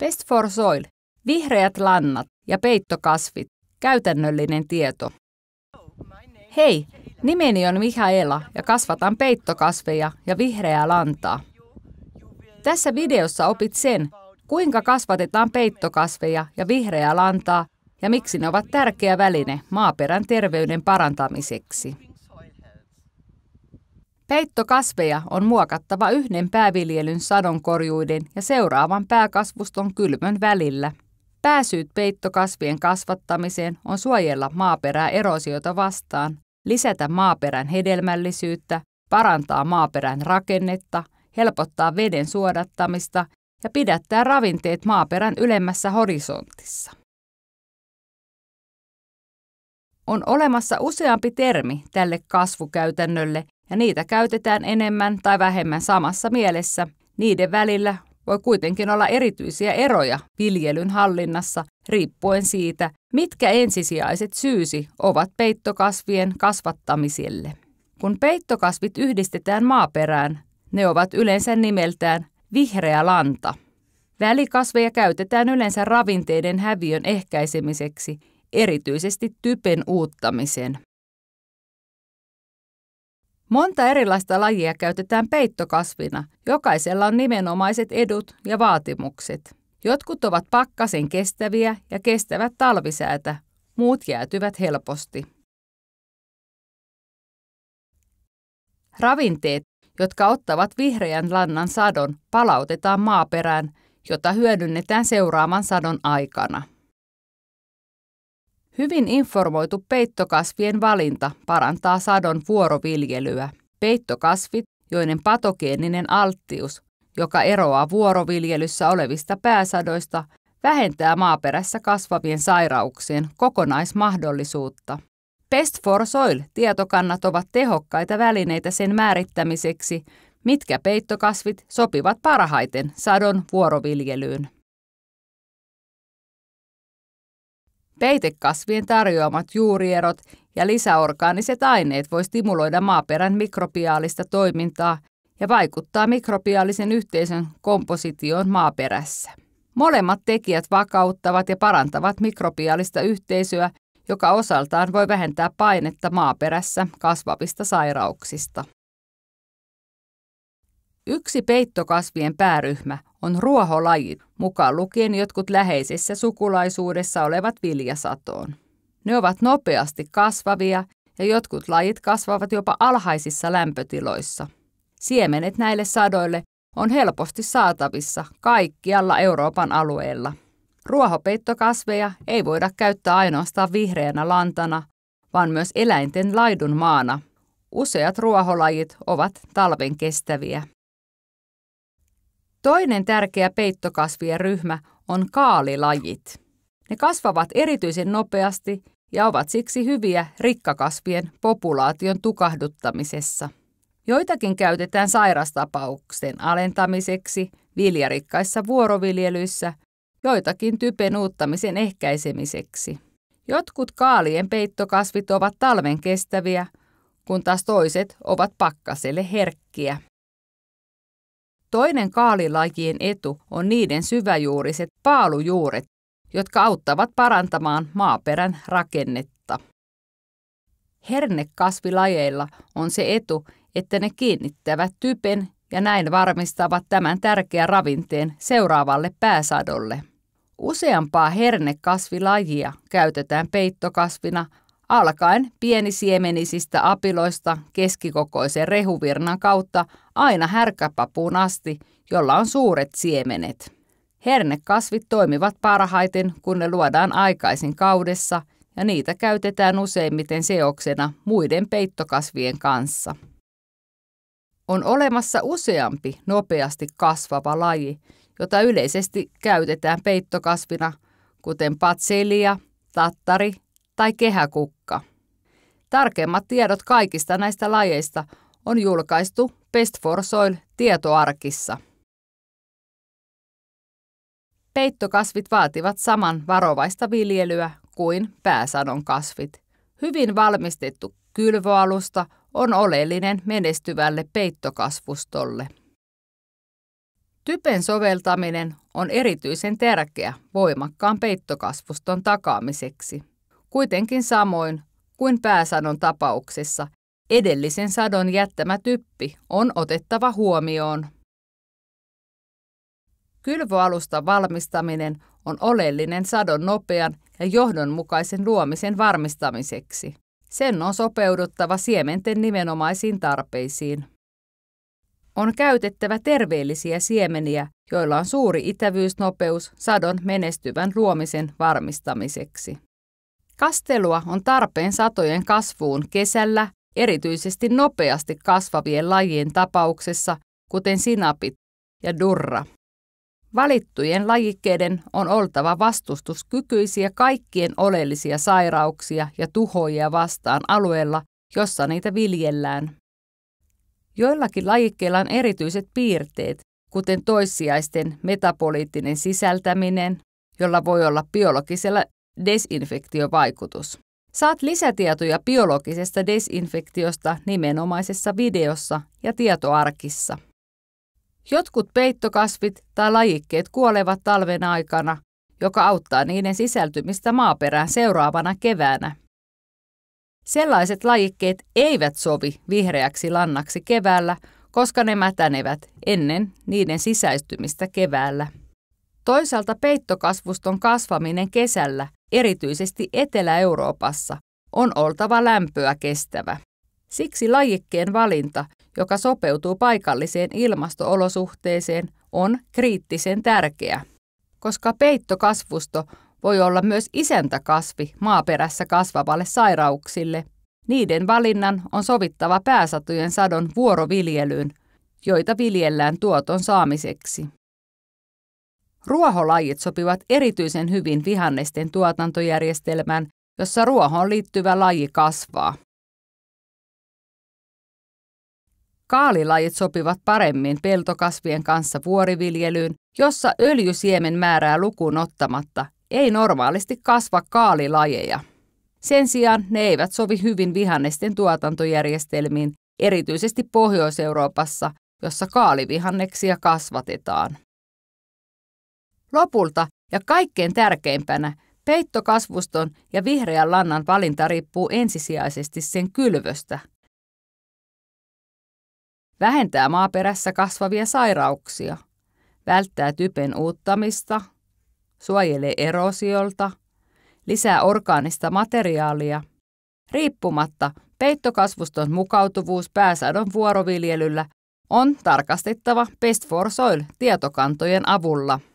Best for Soil, vihreät lannat ja peittokasvit, käytännöllinen tieto. Hei, nimeni on Mihaela ja kasvatan peittokasveja ja vihreää lantaa. Tässä videossa opit sen, kuinka kasvatetaan peittokasveja ja vihreää lantaa ja miksi ne ovat tärkeä väline maaperän terveyden parantamiseksi. Peittokasveja on muokattava yhden pääviljelyn sadonkorjuiden ja seuraavan pääkasvuston kylmön välillä. Pääsyyt peittokasvien kasvattamiseen on suojella maaperää erosiota vastaan, lisätä maaperän hedelmällisyyttä, parantaa maaperän rakennetta, helpottaa veden suodattamista ja pidättää ravinteet maaperän ylemmässä horisontissa. On olemassa useampi termi tälle kasvukäytännölle, ja niitä käytetään enemmän tai vähemmän samassa mielessä. Niiden välillä voi kuitenkin olla erityisiä eroja viljelyn hallinnassa riippuen siitä, mitkä ensisijaiset syysi ovat peittokasvien kasvattamiselle. Kun peittokasvit yhdistetään maaperään, ne ovat yleensä nimeltään vihreä lanta. Välikasveja käytetään yleensä ravinteiden häviön ehkäisemiseksi, erityisesti typen uuttamisen Monta erilaista lajia käytetään peittokasvina. Jokaisella on nimenomaiset edut ja vaatimukset. Jotkut ovat pakkasen kestäviä ja kestävät talvisäätä, muut jäätyvät helposti. Ravinteet, jotka ottavat vihreän lannan sadon, palautetaan maaperään, jota hyödynnetään seuraavan sadon aikana. Hyvin informoitu peittokasvien valinta parantaa sadon vuoroviljelyä. Peittokasvit, joiden patogeeninen alttius, joka eroaa vuoroviljelyssä olevista pääsadoista, vähentää maaperässä kasvavien sairauksien kokonaismahdollisuutta. Pest for Soil-tietokannat ovat tehokkaita välineitä sen määrittämiseksi, mitkä peittokasvit sopivat parhaiten sadon vuoroviljelyyn. Peitekasvien tarjoamat juurierot ja lisäorgaaniset aineet voi stimuloida maaperän mikrobiaalista toimintaa ja vaikuttaa mikrobiaalisen yhteisön kompositioon maaperässä. Molemmat tekijät vakauttavat ja parantavat mikrobiaalista yhteisöä, joka osaltaan voi vähentää painetta maaperässä kasvavista sairauksista. Yksi peittokasvien pääryhmä on ruoholajit mukaan lukien jotkut läheisessä sukulaisuudessa olevat viljasatoon. Ne ovat nopeasti kasvavia ja jotkut lajit kasvavat jopa alhaisissa lämpötiloissa. Siemenet näille sadoille on helposti saatavissa kaikkialla Euroopan alueella. Ruohopeittokasveja ei voida käyttää ainoastaan vihreänä lantana, vaan myös eläinten laidun maana. Useat ruoholajit ovat talven kestäviä. Toinen tärkeä peittokasvien ryhmä on kaalilajit. Ne kasvavat erityisen nopeasti ja ovat siksi hyviä rikkakasvien populaation tukahduttamisessa. Joitakin käytetään sairastapauksen alentamiseksi viljarikkaissa vuoroviljelyissä, joitakin typen uuttamisen ehkäisemiseksi. Jotkut kaalien peittokasvit ovat talven kestäviä, kun taas toiset ovat pakkaselle herkkiä. Toinen kaalilajien etu on niiden syväjuuriset paalujuuret, jotka auttavat parantamaan maaperän rakennetta. Hernekasvilajeilla on se etu, että ne kiinnittävät typen ja näin varmistavat tämän tärkeän ravinteen seuraavalle pääsadolle. Useampaa hernekasvilajia käytetään peittokasvina – alkaen pienisiemenisistä apiloista keskikokoisen rehuvirnan kautta aina härkäpapuun asti, jolla on suuret siemenet. Hernekasvit toimivat parhaiten, kun ne luodaan aikaisin kaudessa ja niitä käytetään useimmiten seoksena muiden peittokasvien kanssa. On olemassa useampi nopeasti kasvava laji, jota yleisesti käytetään peittokasvina, kuten patselia, tattari tai kehäkukka. Tarkemmat tiedot kaikista näistä lajeista on julkaistu Best for Soil tietoarkissa. Peittokasvit vaativat saman varovaista viljelyä kuin pääsadon kasvit. Hyvin valmistettu kylvöalusta on oleellinen menestyvälle peittokasvustolle. Typen soveltaminen on erityisen tärkeä voimakkaan peittokasvuston takaamiseksi kuitenkin samoin kuin pääsadon tapauksessa edellisen sadon jättämä typpi on otettava huomioon. Kylvöalusta valmistaminen on oleellinen sadon nopean ja johdonmukaisen luomisen varmistamiseksi. Sen on sopeuduttava siementen nimenomaisiin tarpeisiin. On käytettävä terveellisiä siemeniä, joilla on suuri itävyysnopeus sadon menestyvän luomisen varmistamiseksi. Kastelua on tarpeen satojen kasvuun kesällä, erityisesti nopeasti kasvavien lajien tapauksessa, kuten sinapit ja durra. Valittujen lajikkeiden on oltava vastustuskykyisiä kaikkien oleellisia sairauksia ja tuhoja vastaan alueella, jossa niitä viljellään. Joillakin lajikkeilla on erityiset piirteet, kuten toissijaisten metaboliittinen sisältäminen, jolla voi olla biologisella Desinfektiovaikutus. Saat lisätietoja biologisesta desinfektiosta nimenomaisessa videossa ja tietoarkissa. Jotkut peittokasvit tai lajikkeet kuolevat talven aikana, joka auttaa niiden sisältymistä maaperään seuraavana keväänä. Sellaiset lajikkeet eivät sovi vihreäksi lannaksi keväällä, koska ne mätänevät ennen niiden sisäistymistä keväällä. Toisaalta peittokasvuston kasvaminen kesällä erityisesti Etelä-Euroopassa, on oltava lämpöä kestävä. Siksi lajikkeen valinta, joka sopeutuu paikalliseen ilmastoolosuhteeseen, on kriittisen tärkeä. Koska peittokasvusto voi olla myös isäntäkasvi maaperässä kasvavalle sairauksille, niiden valinnan on sovittava pääsatujen sadon vuoroviljelyyn, joita viljellään tuoton saamiseksi. Ruoholajit sopivat erityisen hyvin vihannesten tuotantojärjestelmään, jossa ruohoon liittyvä laji kasvaa. Kaalilajit sopivat paremmin peltokasvien kanssa vuoriviljelyyn, jossa öljysiemen määrää lukuun ottamatta ei normaalisti kasva kaalilajeja. Sen sijaan ne eivät sovi hyvin vihannesten tuotantojärjestelmiin, erityisesti Pohjois-Euroopassa, jossa kaalivihanneksia kasvatetaan. Lopulta ja kaikkein tärkeimpänä peittokasvuston ja vihreän lannan valinta riippuu ensisijaisesti sen kylvöstä. Vähentää maaperässä kasvavia sairauksia, välttää typen uuttamista, suojelee erosiolta, lisää orgaanista materiaalia. Riippumatta peittokasvuston mukautuvuus pääsadon vuoroviljelyllä on tarkastettava Best for Soil tietokantojen avulla.